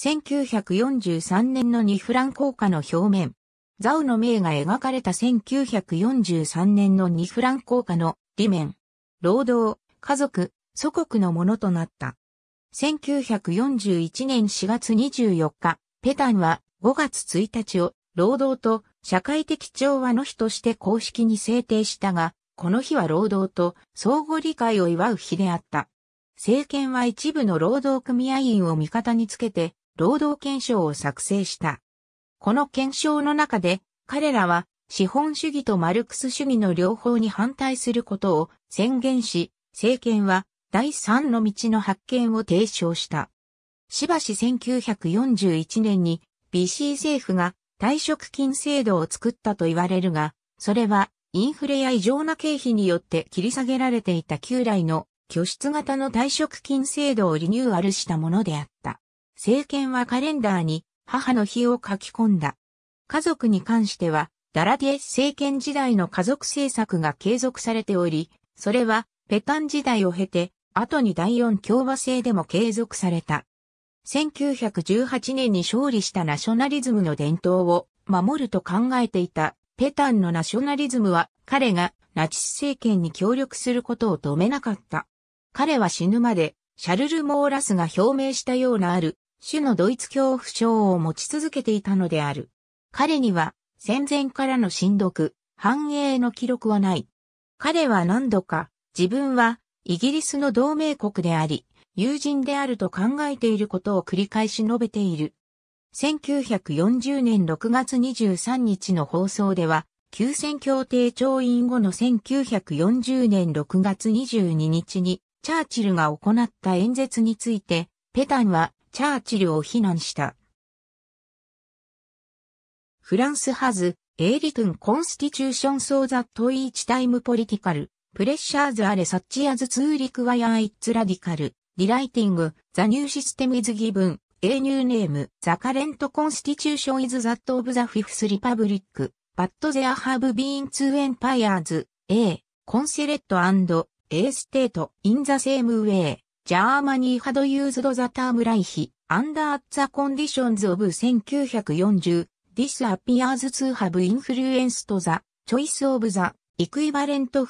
1943年のニフラン効果の表面。ザウの名が描かれた1943年のニフラン効果の裏面。労働、家族、祖国のものとなった。1941年4月24日、ペタンは5月1日を労働と社会的調和の日として公式に制定したが、この日は労働と相互理解を祝う日であった。政権は一部の労働組合員を味方につけて、労働憲章を作成した。この憲章の中で、彼らは資本主義とマルクス主義の両方に反対することを宣言し、政権は第三の道の発見を提唱した。しばし1941年に BC 政府が退職金制度を作ったと言われるが、それはインフレや異常な経費によって切り下げられていた旧来の拠出型の退職金制度をリニューアルしたものであった。政権はカレンダーに母の日を書き込んだ。家族に関しては、ダラディエス政権時代の家族政策が継続されており、それはペタン時代を経て、後に第四共和制でも継続された。1918年に勝利したナショナリズムの伝統を守ると考えていたペタンのナショナリズムは彼がナチス政権に協力することを止めなかった。彼は死ぬまでシャルル・モーラスが表明したようなある主のドイツ恐怖症を持ち続けていたのである。彼には戦前からの親読、繁栄の記録はない。彼は何度か自分はイギリスの同盟国であり、友人であると考えていることを繰り返し述べている。1940年6月23日の放送では、休戦協定調印後の1940年6月22日に、チャーチルが行った演説について、ペタンはチャーチルを非難した。フランスハズ、エイリトゥン・コンスティチューション・ソー・ザ・トイ・ーチ・タイム・ポリティカル、プレッシャーズ・アレ・サッチ・アズ・ツー・リクワヤー・イッツ・ラディカル、リライティング、ザ・ニュー・システム・イズ・ギブン、エイ・ニュー・ネーム、ザ・カレント・コンスティチューション・イズ・ザ・ト・オブ・ザ・フィフス・リパブリック、バッド・ゼア・ハブ・ビーン・ツー・エンパイアーズ、エイ、コンセレット・アンド、エイ・ステート・イン・ザ・セーム・ウェイ。ジャーマニーハドユーズドザタームライヒ、アンダーザコンディションズオブ1940、This appears to have influenced the choice of the e q u i v ン l t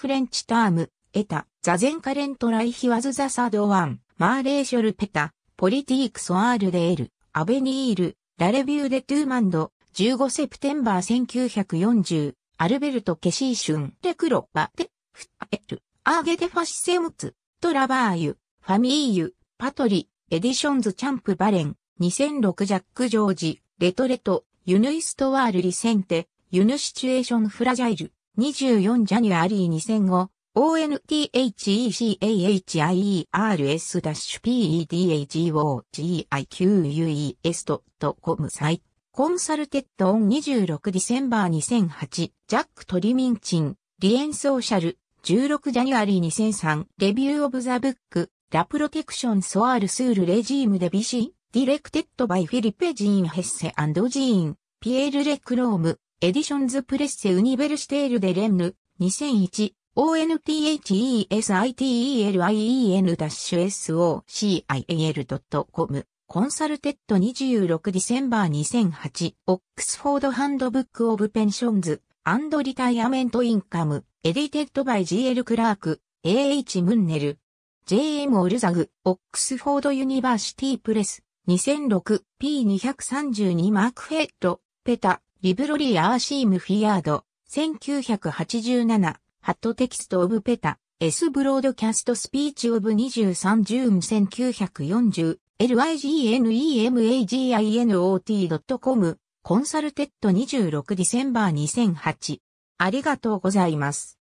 e カレントライヒワズザサドワン、マーレーショルペタ、ポリティークソアールデール、アベニール、ラレビューデトゥーマンド、15セプテンバー1940、アルベルト・ケシーシュン、レクロ・バテ、フッエル、アーゲデファシセムツ、トラバーユ、ファミーユ、パトリ、エディションズチャンプバレン、2006ジャック・ジョージ、レトレト、ユヌイストワールリセンテ、ユヌシチュエーションフラジャイル、24ジャニュアリー2005、onthecairs-pedhagogiques と .com サイコンサルテッドオン26ディセンバー2008、ジャック・トリミンチン、リエンソーシャル、16ジャニュアリー2003、レビュー・オブ・ザ・ブック、ラプロテクションソアールスールレジームデビシー、ディレクテッドバイフィリペ・ジーン・ヘッセジーン、ピエール・レクローム、エディションズ・プレッセ・ウニベルシテール・デ・レンヌ、2001、onthesitelien-social.com コンサルテッド26ディセンバー2008オックスフォードハンドブックオブペンションズアンドリタイアメントインカムエディテッドバイ GL クラーク AH ムンネル JM オルザグ、オックスフォードユニバーシティプレス、2006、P232 マークヘッド、ペタ、リブロリー・アーシーム・フィヤード、1987、ハットテキスト・オブ・ペタ、S ブロードキャストスピーチオブ23ジューム1940 l i g e n e m a g i n o t c o m コンサルテッド26ディセンバー2008ありがとうございます。